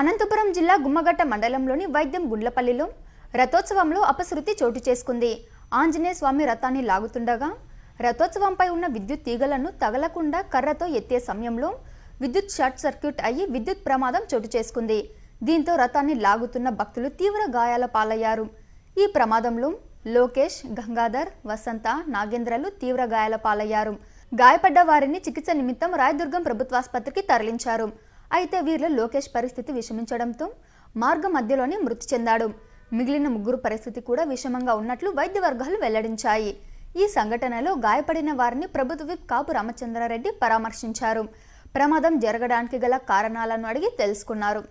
అనంతపురం జిల్లా గుమ్మగట్ట మండలంలోని వైద్యం గుండ్లపల్లిలో రథోత్సవంలో అపశృతి చోటు చేసుకుంది ఆంజనేయ స్వామి రథాన్ని లాగుతుండగా రథోత్సవంపై ఉన్న విద్యుత్ తీగలను తగలకుండా కర్రతో ఎత్తే సమయంలో విద్యుత్ షార్ట్ సర్క్యూట్ అయ్యి విద్యుత్ ప్రమాదం చోటు చేసుకుంది దీంతో రథాన్ని లాగుతున్న భక్తులు తీవ్ర గాయాల పాలయ్యారు ఈ ప్రమాదంలో లోకేష్ గంగాధర్ వసంత నాగేంద్రలు తీవ్ర గాయాల పాలయ్యారు గాయపడ్డ వారిని చికిత్స నిమిత్తం రాయదుర్గం ప్రభుత్వాసుపత్రికి తరలించారు అయితే వీరిలో లోకేష్ పరిస్థితి విషమించడంతో మార్గ మధ్యలోనే మృతి చెందాడు మిగిలిన ముగ్గురు పరిస్థితి కూడా విషమంగా ఉన్నట్లు వైద్య వర్గాలు వెల్లడించాయి ఈ సంఘటనలో గాయపడిన వారిని ప్రభుత్వ విప్ కాపు రామచంద్రారెడ్డి పరామర్శించారు ప్రమాదం జరగడానికి గల కారణాలను అడిగి తెలుసుకున్నారు